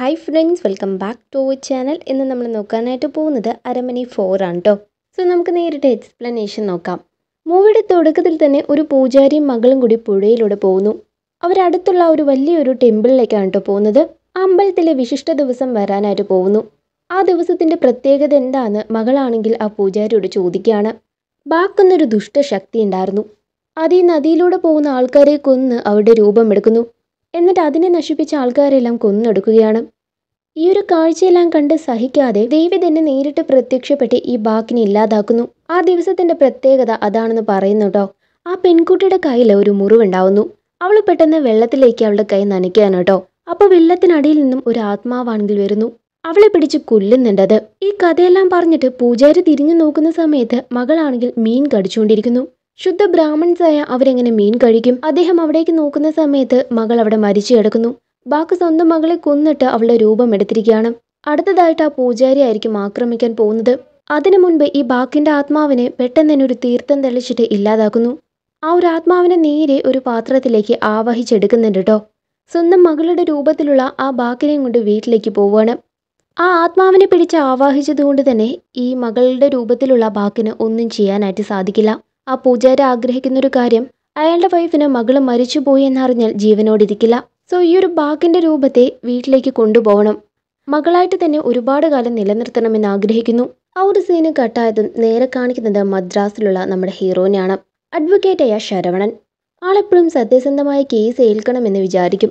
hi friends welcome back to channel ഇന്ന് നമ്മൾ നോക്കാനായിട്ട് പോകുന്നത് അരമണി ഫോർ ആണ് കേട്ടോ സോ നമുക്ക് നേരിട്ട് എക്സ്പ്ലനേഷൻ നോക്കാം മൂവിയുടെ തുടക്കത്തിൽ തന്നെ ഒരു പൂജാരിയും മകളും കൂടി പുഴയിലൂടെ പോകുന്നു അവരടുത്തുള്ള ഒരു വലിയൊരു ടെമ്പിളിലേക്കാണ് കേട്ടോ പോകുന്നത് അമ്പലത്തിലെ വിശിഷ്ട ദിവസം വരാനായിട്ട് പോകുന്നു ആ ദിവസത്തിൻ്റെ പ്രത്യേകത എന്താണെന്ന് മകളാണെങ്കിൽ ആ പൂജാരിയോട് ചോദിക്കുകയാണ് ബാക്കുന്നൊരു ദുഷ്ടശക്തി ഉണ്ടായിരുന്നു അത് ഈ നദിയിലൂടെ പോകുന്ന ആൾക്കാരെ കൊന്ന് അവരുടെ രൂപമെടുക്കുന്നു എന്നിട്ട് അതിനെ നശിപ്പിച്ച ആൾക്കാരെല്ലാം കൊന്നെടുക്കുകയാണ് ഈ ഒരു കാഴ്ചയെല്ലാം കണ്ട് സഹിക്കാതെ ദേവി തന്നെ നേരിട്ട് പ്രത്യക്ഷപ്പെട്ട് ഈ ബാക്കിനെ ഇല്ലാതാക്കുന്നു ആ ദിവസത്തിന്റെ പ്രത്യേകത അതാണെന്ന് പറയുന്നു കേട്ടോ ആ പെൺകുട്ടിയുടെ കയ്യിൽ ഒരു മുറിവുണ്ടാവുന്നു അവൾ പെട്ടെന്ന് വെള്ളത്തിലേക്ക് അവളുടെ കൈ നനയ്ക്കുകയാണ് കേട്ടോ അപ്പോൾ വെള്ളത്തിനടിയിൽ നിന്നും ഒരു ആത്മാവാണെങ്കിൽ വരുന്നു അവളെ പിടിച്ച് കൊല്ലുന്നുണ്ടത് ഈ കഥയെല്ലാം പറഞ്ഞിട്ട് പൂജാരി തിരിഞ്ഞു നോക്കുന്ന സമയത്ത് മകളാണെങ്കിൽ മീൻ കടിച്ചുകൊണ്ടിരിക്കുന്നു ശുദ്ധ ആയ അവരെങ്ങനെ മീൻ കഴിക്കും അദ്ദേഹം അവിടേക്ക് നോക്കുന്ന സമയത്ത് മകൾ അവിടെ മരിച്ചു കിടക്കുന്നു ബാക്കി സ്വന്തം മകളെ കൊന്നിട്ട് അവളുടെ രൂപം എടുത്തിരിക്കുകയാണ് അടുത്തതായിട്ട് ആ പൂജാരി ആയിരിക്കും ആക്രമിക്കാൻ പോകുന്നത് അതിനു മുൻപ് ഈ ബാക്കിന്റെ ആത്മാവിനെ പെട്ടെന്ന് തന്നെ ഒരു തീർത്ഥം തെളിച്ചിട്ട് ഇല്ലാതാക്കുന്നു ആ ഒരു ആത്മാവിനെ നേരെ ഒരു പാത്രത്തിലേക്ക് ആവാഹിച്ചെടുക്കുന്നുണ്ട് കേട്ടോ സ്വന്തം മകളുടെ രൂപത്തിലുള്ള ആ ബാക്കിനെയും കൊണ്ട് വീട്ടിലേക്ക് പോവുകയാണ് ആ ആത്മാവിനെ പിടിച്ച് ആവാഹിച്ചതുകൊണ്ട് തന്നെ ഈ മകളുടെ രൂപത്തിലുള്ള ബാക്കിന് ഒന്നും ചെയ്യാനായിട്ട് സാധിക്കില്ല ആ പൂജാരി ആഗ്രഹിക്കുന്ന ഒരു കാര്യം അയാളുടെ വൈഫിന് മകള് മരിച്ചുപോയി എന്നറിഞ്ഞാൽ ജീവനോടിരിക്കില്ല സോ ഈ ഒരു ബാഗിന്റെ രൂപത്തെ വീട്ടിലേക്ക് കൊണ്ടുപോകണം മകളായിട്ട് തന്നെ ഒരുപാട് കാലം നിലനിർത്തണമെന്ന് ആഗ്രഹിക്കുന്നു ആ ഒരു സീന് കട്ടായതും നേരെ കാണിക്കുന്നത് മദ്രാസിലുള്ള നമ്മുടെ ഹീറോയിനെയാണ് അഡ്വക്കേറ്റായ ശരവണൻ ആളെപ്പോഴും സത്യസന്ധമായ കേസ് ഏൽക്കണമെന്ന് വിചാരിക്കും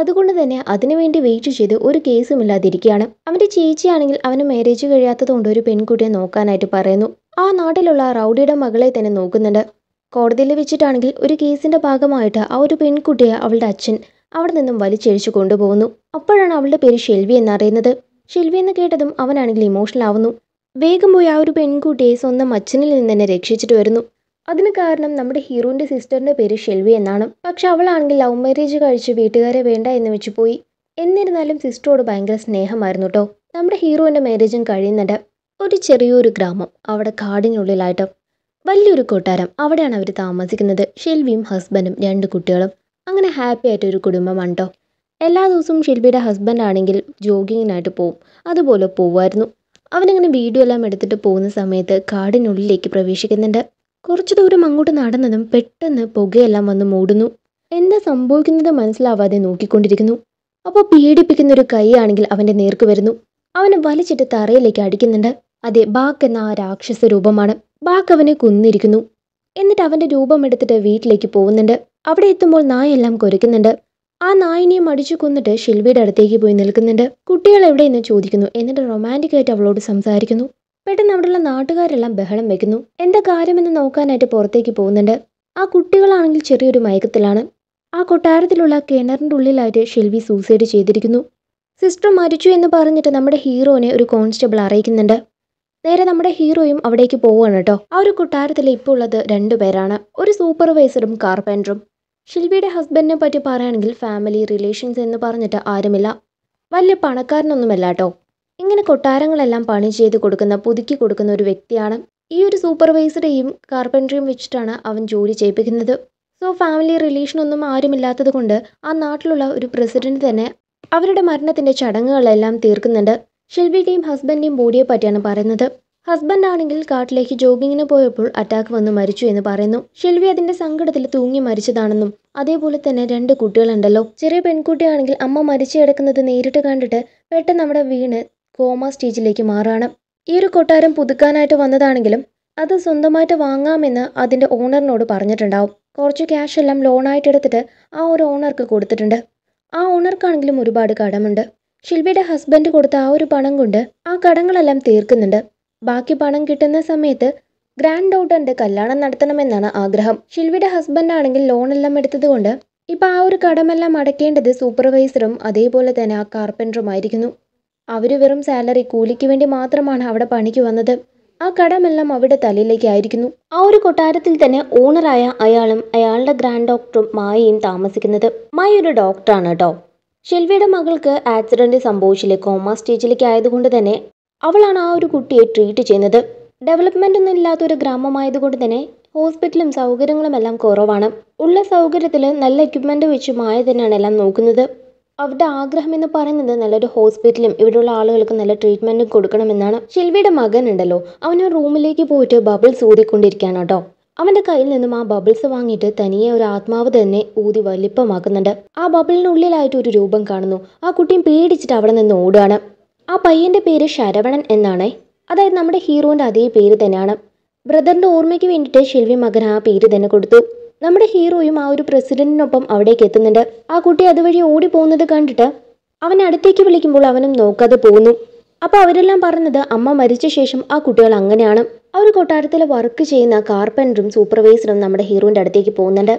അതുകൊണ്ട് തന്നെ അതിനുവേണ്ടി വെയിറ്റ് ചെയ്ത് ഒരു കേസും ഇല്ലാതിരിക്കുകയാണ് അവൻ്റെ ചേച്ചിയാണെങ്കിൽ അവന് മാരേജ് കഴിയാത്തതുകൊണ്ട് ഒരു പെൺകുട്ടിയെ നോക്കാനായിട്ട് പറയുന്നു ആ നാട്ടിലുള്ള റൗഡിയുടെ മകളെ തന്നെ നോക്കുന്നുണ്ട് കോടതിയിൽ വെച്ചിട്ടാണെങ്കിൽ ഒരു കേസിന്റെ ഭാഗമായിട്ട് ആ ഒരു പെൺകുട്ടിയെ അവളുടെ അച്ഛൻ അവിടെ നിന്നും വലിച്ചഴിച്ചു കൊണ്ടുപോകുന്നു അപ്പോഴാണ് അവളുടെ പേര് ഷെൽവി എന്നറിയുന്നത് ഷെൽവി എന്ന് കേട്ടതും അവനാണെങ്കിൽ ഇമോഷണൽ ആവുന്നു വേഗം പോയി ആ ഒരു പെൺകുട്ടിയെ സ്വന്തം അച്ഛനിൽ നിന്ന് തന്നെ രക്ഷിച്ചിട്ട് വരുന്നു അതിന് കാരണം നമ്മുടെ ഹീറോന്റെ സിസ്റ്ററിന്റെ പേര് ഷെൽവി എന്നാണ് പക്ഷെ അവളാണെങ്കിൽ ലവ് മാരേജ് കഴിച്ച് വീട്ടുകാരെ വേണ്ട എന്ന് വെച്ച് പോയി എന്നിരുന്നാലും സിസ്റ്ററോട് ഭയങ്കര സ്നേഹമായിരുന്നു കേട്ടോ നമ്മുടെ ഹീറോൻ്റെ മാരേജും കഴിയുന്നുണ്ട് ഒരു ചെറിയൊരു ഗ്രാമം അവിടെ കാടിനുള്ളിലായിട്ട് വലിയൊരു കൊട്ടാരം അവിടെയാണ് അവർ താമസിക്കുന്നത് ഷെൽവിയും ഹസ്ബൻഡും രണ്ട് കുട്ടികളും അങ്ങനെ ഹാപ്പി ആയിട്ട് ഒരു കുടുംബമാണ് എല്ലാ ദിവസവും ഷെൽബിയുടെ ഹസ്ബൻഡ് ആണെങ്കിൽ ജോഗിങ്ങിനായിട്ട് പോവും അതുപോലെ പോവുമായിരുന്നു അവനങ്ങനെ വീഡിയോ എല്ലാം എടുത്തിട്ട് പോകുന്ന സമയത്ത് കാടിനുള്ളിലേക്ക് പ്രവേശിക്കുന്നുണ്ട് കുറച്ച് ദൂരം അങ്ങോട്ട് നടന്നതും പെട്ടെന്ന് പുകയെല്ലാം വന്ന് മൂടുന്നു എന്താ സംഭവിക്കുന്നത് മനസ്സിലാവാതെ നോക്കിക്കൊണ്ടിരിക്കുന്നു അപ്പോൾ പേടിപ്പിക്കുന്ന ഒരു കൈയാണെങ്കിൽ അവൻ്റെ നേർക്ക് വരുന്നു അവനെ വലിച്ചിട്ട് തറയിലേക്ക് അടിക്കുന്നുണ്ട് അതെ ബാക്ക് എന്ന ആ രാക്ഷസ രൂപമാണ് ബാക്ക് അവനെ കുന്നിരിക്കുന്നു എന്നിട്ട് അവന്റെ രൂപം എടുത്തിട്ട് വീട്ടിലേക്ക് പോകുന്നുണ്ട് അവിടെ എത്തുമ്പോൾ നായെല്ലാം കൊരക്കുന്നുണ്ട് ആ നായിനെ മടിച്ചു കൊന്നിട്ട് ഷിൽവിയുടെ അടുത്തേക്ക് പോയി നിൽക്കുന്നുണ്ട് കുട്ടികൾ എവിടെയെന്ന് ചോദിക്കുന്നു എന്നിട്ട് റൊമാൻറ്റിക് ആയിട്ട് അവളോട് സംസാരിക്കുന്നു പെട്ടെന്ന് അവിടെയുള്ള നാട്ടുകാരെല്ലാം ബഹളം വെക്കുന്നു എന്താ കാര്യമെന്ന് നോക്കാനായിട്ട് പുറത്തേക്ക് പോകുന്നുണ്ട് ആ കുട്ടികളാണെങ്കിൽ ചെറിയൊരു മയക്കത്തിലാണ് ആ കൊട്ടാരത്തിലുള്ള കിണറിൻ്റെ ഉള്ളിലായിട്ട് ഷിൽവി സൂസൈഡ് ചെയ്തിരിക്കുന്നു സിസ്റ്റർ മരിച്ചു എന്ന് പറഞ്ഞിട്ട് നമ്മുടെ ഹീറോനെ ഒരു കോൺസ്റ്റബിൾ അറിയിക്കുന്നുണ്ട് നേരെ നമ്മുടെ ഹീറോയും അവിടേക്ക് പോവുകയാണ് കേട്ടോ ആ ഒരു കൊട്ടാരത്തിൽ ഇപ്പോൾ ഉള്ളത് രണ്ടുപേരാണ് ഒരു സൂപ്പർവൈസറും കാർപ്പൻറ്ററും ഷിൽബിയുടെ ഹസ്ബൻഡിനെ പറ്റി പറയുകയാണെങ്കിൽ ഫാമിലി റിലേഷൻസ് എന്ന് പറഞ്ഞിട്ട് ആരുമില്ല വലിയ പണക്കാരനൊന്നുമല്ല കേട്ടോ ഇങ്ങനെ കൊട്ടാരങ്ങളെല്ലാം പണി ചെയ്ത് കൊടുക്കുന്ന പുതുക്കി കൊടുക്കുന്ന ഒരു വ്യക്തിയാണ് ഈ ഒരു സൂപ്പർവൈസറെയും കാർപ്പൻറ്ററിയും വെച്ചിട്ടാണ് അവൻ ജോലി ചെയ്യിപ്പിക്കുന്നത് സോ ഫാമിലി റിലേഷനൊന്നും ആരുമില്ലാത്തത് കൊണ്ട് ആ നാട്ടിലുള്ള ഒരു പ്രസിഡന്റ് തന്നെ അവരുടെ മരണത്തിൻ്റെ ചടങ്ങുകളെല്ലാം തീർക്കുന്നുണ്ട് ഷെൽബിയുടെയും ഹസ്ബൻഡിന്റെയും ബോഡിയെ പറ്റിയാണ് പറയുന്നത് ഹസ്ബൻഡ് ആണെങ്കിൽ കാട്ടിലേക്ക് ജോഗിങ്ങിന് പോയപ്പോൾ അറ്റാക്ക് വന്ന് മരിച്ചു എന്ന് പറയുന്നു ഷെൽവി അതിന്റെ സങ്കടത്തിൽ തൂങ്ങി മരിച്ചതാണെന്നും അതേപോലെ തന്നെ രണ്ട് കുട്ടികളുണ്ടല്ലോ ചെറിയ പെൺകുട്ടിയാണെങ്കിൽ അമ്മ മരിച്ചു കിടക്കുന്നത് നേരിട്ട് കണ്ടിട്ട് പെട്ടെന്ന് അവിടെ വീണ് കോമ സ്റ്റേജിലേക്ക് മാറുകയാണ് ഈ ഒരു കൊട്ടാരം പുതുക്കാനായിട്ട് വന്നതാണെങ്കിലും അത് സ്വന്തമായിട്ട് വാങ്ങാമെന്ന് അതിന്റെ ഓണറിനോട് പറഞ്ഞിട്ടുണ്ടാവും കുറച്ച് ക്യാഷ് എല്ലാം ലോണായിട്ട് എടുത്തിട്ട് ആ ഒരു ഓണർക്ക് കൊടുത്തിട്ടുണ്ട് ആ ഓണർക്കാണെങ്കിലും ഒരുപാട് കടമുണ്ട് ഷിൽവിയുടെ ഹസ്ബൻഡ് കൊടുത്ത ആ ഒരു പണം കൊണ്ട് ആ കടങ്ങളെല്ലാം തീർക്കുന്നുണ്ട് ബാക്കി പണം കിട്ടുന്ന സമയത്ത് ഗ്രാൻഡ് ഡോട്ടറിൻ്റെ കല്യാണം നടത്തണമെന്നാണ് ആഗ്രഹം ഷിൽവിയുടെ ഹസ്ബൻഡ് ആണെങ്കിൽ ലോണെല്ലാം എടുത്തതുകൊണ്ട് ഇപ്പൊ ആ ഒരു കടമെല്ലാം അടയ്ക്കേണ്ടത് സൂപ്പർവൈസറും അതേപോലെ തന്നെ ആ ആയിരിക്കുന്നു അവർ വെറും സാലറി കൂലിക്ക് വേണ്ടി മാത്രമാണ് അവിടെ പണിക്ക് വന്നത് ആ കടമെല്ലാം അവിടെ തലയിലേക്കായിരിക്കുന്നു ആ ഒരു കൊട്ടാരത്തിൽ തന്നെ ഓണറായ അയാളും അയാളുടെ ഗ്രാൻഡ് ഡോക്ടറും മായയും താമസിക്കുന്നത് മായ ഒരു ഡോക്ടറാണ് കേട്ടോ ഷെൽവിയുടെ മകൾക്ക് ആക്സിഡന്റ് സംഭവിച്ചില്ല കോമ സ്റ്റേജിലേക്ക് ആയതുകൊണ്ട് തന്നെ അവളാണ് ആ ഒരു കുട്ടിയെ ട്രീറ്റ് ചെയ്യുന്നത് ഡെവലപ്മെന്റ് ഒന്നും ഇല്ലാത്ത ഒരു ഗ്രാമമായതുകൊണ്ട് തന്നെ ഹോസ്പിറ്റലും സൗകര്യങ്ങളും എല്ലാം കുറവാണ് ഉള്ള സൗകര്യത്തിൽ നല്ല എക്യുപ്മെന്റ് വെച്ച് മായ തന്നെയാണ് എല്ലാം നോക്കുന്നത് അവരുടെ ആഗ്രഹം എന്ന് പറയുന്നത് നല്ലൊരു ഹോസ്പിറ്റലും ഇവിടെയുള്ള ആളുകൾക്ക് നല്ല ട്രീറ്റ്മെന്റും കൊടുക്കണമെന്നാണ് ഷെൽവിയുടെ മകൻ ഉണ്ടല്ലോ അവൻ റൂമിലേക്ക് പോയിട്ട് ബബിൾസ് ഊതിക്കൊണ്ടിരിക്കുകയാണ് കേട്ടോ അവന്റെ കയ്യിൽ നിന്നും ആ ബബിൾസ് വാങ്ങിയിട്ട് തനിയെ ഒരു ആത്മാവ് തന്നെ ഊതി വലിപ്പമാക്കുന്നുണ്ട് ആ ബബിളിനുള്ളിലായിട്ട് ഒരു രൂപം കാണുന്നു ആ കുട്ടിയും പേടിച്ചിട്ട് അവിടെ നിന്ന് ഓടുകയാണ് ആ പയ്യന്റെ പേര് ശരവണൻ എന്നാണ് അതായത് നമ്മുടെ ഹീറോന്റെ അതേ പേര് തന്നെയാണ് ബ്രദറിന്റെ ഓർമ്മയ്ക്ക് വേണ്ടിയിട്ട് ശിൽവി മകൻ ആ പേര് തന്നെ കൊടുത്തു നമ്മുടെ ഹീറോയും ആ ഒരു പ്രസിഡന്റിനൊപ്പം അവിടേക്ക് എത്തുന്നുണ്ട് ആ കുട്ടി അതുവഴി പോകുന്നത് കണ്ടിട്ട് അവൻ അടുത്തേക്ക് വിളിക്കുമ്പോൾ അവനും നോക്കാതെ പോകുന്നു അപ്പോൾ അവരെല്ലാം പറഞ്ഞത് അമ്മ മരിച്ച ശേഷം ആ കുട്ടികൾ അങ്ങനെയാണ് അവർ കൊട്ടാരത്തിൽ വർക്ക് ചെയ്യുന്ന കാർപ്പൻറ്ററും സൂപ്പർവൈസറും നമ്മുടെ ഹീറോയിൻ്റെ അടുത്തേക്ക് പോകുന്നുണ്ട്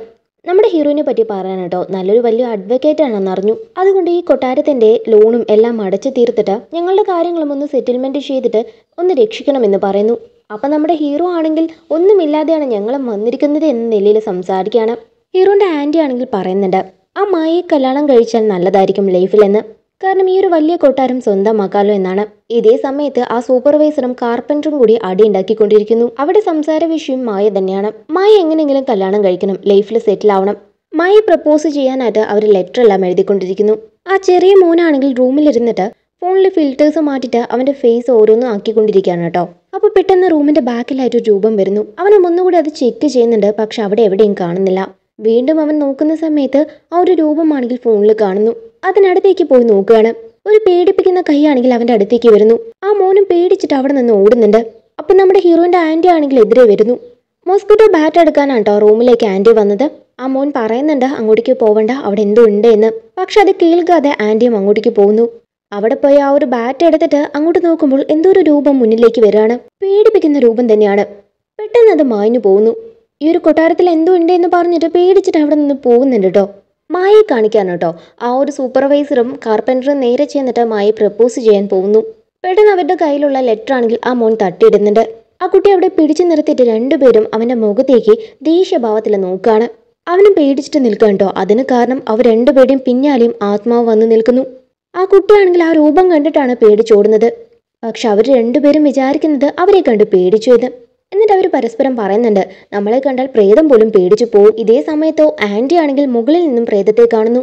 നമ്മുടെ ഹീറോയിനെ പറ്റി പറയാൻ കേട്ടോ നല്ലൊരു വലിയ അഡ്വക്കേറ്റ് ആണെന്ന് അറിഞ്ഞു അതുകൊണ്ട് ഈ കൊട്ടാരത്തിൻ്റെ ലോണും എല്ലാം അടച്ചു തീർത്തിട്ട് ഞങ്ങളുടെ കാര്യങ്ങളും ഒന്ന് സെറ്റിൽമെൻറ്റ് ചെയ്തിട്ട് ഒന്ന് രക്ഷിക്കണമെന്ന് പറയുന്നു അപ്പം നമ്മുടെ ഹീറോ ആണെങ്കിൽ ഒന്നുമില്ലാതെയാണ് ഞങ്ങൾ വന്നിരിക്കുന്നത് എന്ന നിലയിൽ സംസാരിക്കുകയാണ് ഹീറോൻ്റെ ആൻറ്റി ആണെങ്കിൽ പറയുന്നുണ്ട് ആ മായയെ കല്യാണം കഴിച്ചാൽ നല്ലതായിരിക്കും ലൈഫിലെന്ന് കാരണം ഈ ഒരു വലിയ കൊട്ടാരം സ്വന്തമാക്കാലോ എന്നാണ് ഇതേ സമയത്ത് ആ സൂപ്പർവൈസറും കാർപ്പൻറ്ററും കൂടി അടിയുണ്ടാക്കിക്കൊണ്ടിരിക്കുന്നു അവിടെ സംസാര വിഷയം മായ തന്നെയാണ് മായ എങ്ങനെയെങ്കിലും കല്യാണം കഴിക്കണം ലൈഫിൽ സെറ്റിൽ ആവണം മായ പ്രപ്പോസ് ചെയ്യാനായിട്ട് അവർ ലെറ്റർ എല്ലാം എഴുതിക്കൊണ്ടിരിക്കുന്നു ആ ചെറിയ മോനാണെങ്കിൽ റൂമിലിരുന്നിട്ട് ഫോണിൽ ഫിൽറ്റേഴ്സ് മാറ്റിയിട്ട് അവന്റെ ഫേസ് ഓരോന്നും ആക്കിക്കൊണ്ടിരിക്കുകയാണ് കേട്ടോ അപ്പോൾ പെട്ടെന്ന് റൂമിന്റെ ബാക്കിലായിട്ട് ഒരു രൂപം വരുന്നു അവൻ ഒന്നുകൂടി അത് ചെക്ക് ചെയ്യുന്നുണ്ട് പക്ഷെ അവിടെ എവിടെയും കാണുന്നില്ല വീണ്ടും അവൻ നോക്കുന്ന സമയത്ത് ആ ഒരു രൂപമാണെങ്കിൽ ഫോണിൽ കാണുന്നു അതിനടുത്തേക്ക് പോയി നോക്കുകയാണ് ഒരു പേടിപ്പിക്കുന്ന കൈയാണെങ്കിൽ അവന്റെ അടുത്തേക്ക് വരുന്നു ആ മോനും പേടിച്ചിട്ട് അവിടെ നിന്ന് ഓടുന്നുണ്ട് അപ്പൊ നമ്മുടെ ഹീറോയിന്റെ ആന്റി ആണെങ്കിൽ എതിരെ വരുന്നു മോസ്കിറ്റോ ബാറ്റ് എടുക്കാനാണ് കേട്ടോ റൂമിലേക്ക് ആന്റി വന്നത് ആ മോൻ പറയുന്നുണ്ട് അങ്ങോട്ടേക്ക് പോവണ്ട അവിടെ എന്തോ ഉണ്ട് എന്ന് പക്ഷെ അത് കേൾക്കാതെ ആന്റിയും അങ്ങോട്ടേക്ക് പോകുന്നു അവിടെ പോയി ആ ഒരു ബാറ്റ് എടുത്തിട്ട് അങ്ങോട്ട് നോക്കുമ്പോൾ എന്തോ ഒരു രൂപം മുന്നിലേക്ക് വരികയാണ് പേടിപ്പിക്കുന്ന രൂപം തന്നെയാണ് പെട്ടെന്ന് അത് മായഞ്ഞു പോകുന്നു ഈ ഒരു കൊട്ടാരത്തിൽ എന്തോ ഉണ്ട് എന്ന് പറഞ്ഞിട്ട് പേടിച്ചിട്ട് അവിടെ നിന്ന് പോകുന്നുണ്ട് കേട്ടോ മായി കാണിക്കാണ് കേട്ടോ ആ ഒരു സൂപ്പർവൈസറും കാർപ്പൻറ്ററും നേരെ ചെന്നിട്ട് മായി പ്രപ്പോസ് ചെയ്യാൻ പോകുന്നു പെട്ടെന്ന് അവരുടെ കയ്യിലുള്ള ലെറ്റർ ആണെങ്കിൽ ആ മോൻ തട്ടിയിടുന്നുണ്ട് ആ കുട്ടി അവിടെ പിടിച്ചു നിർത്തിയിട്ട് രണ്ടുപേരും അവൻ്റെ മുഖത്തേക്ക് ദേഷ്യഭാവത്തിൽ നോക്കുകയാണ് അവനും പേടിച്ചിട്ട് നിൽക്കാൻ കേട്ടോ അതിന് കാരണം അവർ രണ്ടുപേരുടെയും പിന്നാലെയും ആത്മാവ് വന്ന് നിൽക്കുന്നു ആ കുട്ടിയാണെങ്കിൽ ആ രൂപം കണ്ടിട്ടാണ് പേടിച്ചോടുന്നത് പക്ഷെ അവർ രണ്ടുപേരും വിചാരിക്കുന്നത് അവരെ കണ്ട് പേടിച്ചു എന്ന് എന്നിട്ട് അവർ പരസ്പരം പറയുന്നുണ്ട് നമ്മളെ കണ്ടാൽ പ്രേതം പോലും പേടിച്ചു പോകും ഇതേ സമയത്തോ ആൻറ്റി ആണെങ്കിൽ മുകളിൽ നിന്നും പ്രേതത്തെ കാണുന്നു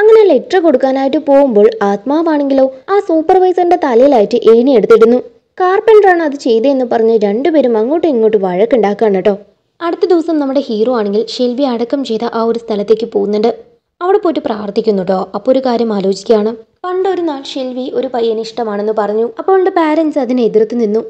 അങ്ങനെ ലെറ്റർ കൊടുക്കാനായിട്ട് പോകുമ്പോൾ ആത്മാവാണെങ്കിലോ ആ സൂപ്പർവൈസറിന്റെ തലയിലായിട്ട് ഏണി എടുത്തിടുന്നു കാർപ്പൻ്ററാണ് അത് ചെയ്തതെന്ന് പറഞ്ഞ് രണ്ടുപേരും അങ്ങോട്ടും ഇങ്ങോട്ടും വഴക്കുണ്ടാക്കുകയാണ് കേട്ടോ അടുത്ത ദിവസം നമ്മുടെ ഹീറോ ആണെങ്കിൽ ഷെൽവി അടക്കം ചെയ്ത ആ ഒരു സ്ഥലത്തേക്ക് പോകുന്നുണ്ട് അവിടെ പോയിട്ട് പ്രാർത്ഥിക്കുന്നു കേട്ടോ അപ്പോൾ ഒരു കാര്യം ആലോചിക്കുകയാണ് പണ്ടൊരു നാൾ ഷെൽവി ഒരു പയ്യനിഷ്ടമാണെന്ന് ഇഷ്ടമാണെന്ന് പറഞ്ഞു അപ്പോൾ അവളുടെ പാരൻസ് അതിനെതിർത്ത് നിന്നു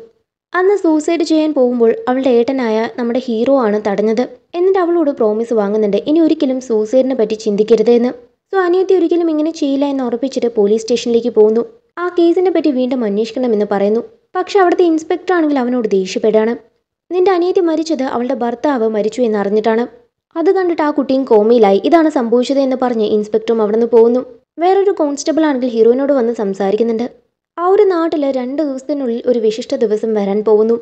അന്ന് സൂസൈഡ് ചെയ്യാൻ പോകുമ്പോൾ അവളുടെ ഏട്ടനായ നമ്മുടെ ഹീറോ ആണ് തടഞ്ഞത് എന്നിട്ട് അവളോട് പ്രോമിസ് വാങ്ങുന്നുണ്ട് ഇനി ഒരിക്കലും സൂസൈഡിനെ പറ്റി ചിന്തിക്കരുത് എന്ന് സോ അനിയത്തി ഒരിക്കലും ഇങ്ങനെ ചെയ്യില്ല എന്ന് ഉറപ്പിച്ചിട്ട് പോലീസ് സ്റ്റേഷനിലേക്ക് പോകുന്നു ആ കേസിനെ പറ്റി വീണ്ടും അന്വേഷിക്കണമെന്ന് പറയുന്നു പക്ഷെ അവിടുത്തെ ഇൻസ്പെക്ടർ ആണെങ്കിൽ അവനോട് ദേഷ്യപ്പെടാണ് നിന്റെ അനിയത്തി മരിച്ചത് അവളുടെ ഭർത്താവ് മരിച്ചു എന്നറിഞ്ഞിട്ടാണ് അത് കണ്ടിട്ട് ആ കുട്ടിയും കോമയിലായി ഇതാണ് സംഭവിച്ചത് എന്ന് പറഞ്ഞ് ഇൻസ്പെക്ടറും അവിടെ നിന്ന് പോകുന്നു വേറൊരു കോൺസ്റ്റബിൾ ആണെങ്കിൽ ഹീറോയിനോട് വന്ന് സംസാരിക്കുന്നുണ്ട് ആ ഒരു നാട്ടിൽ രണ്ട് ദിവസത്തിനുള്ളിൽ ഒരു വിശിഷ്ട ദിവസം വരാൻ പോകുന്നു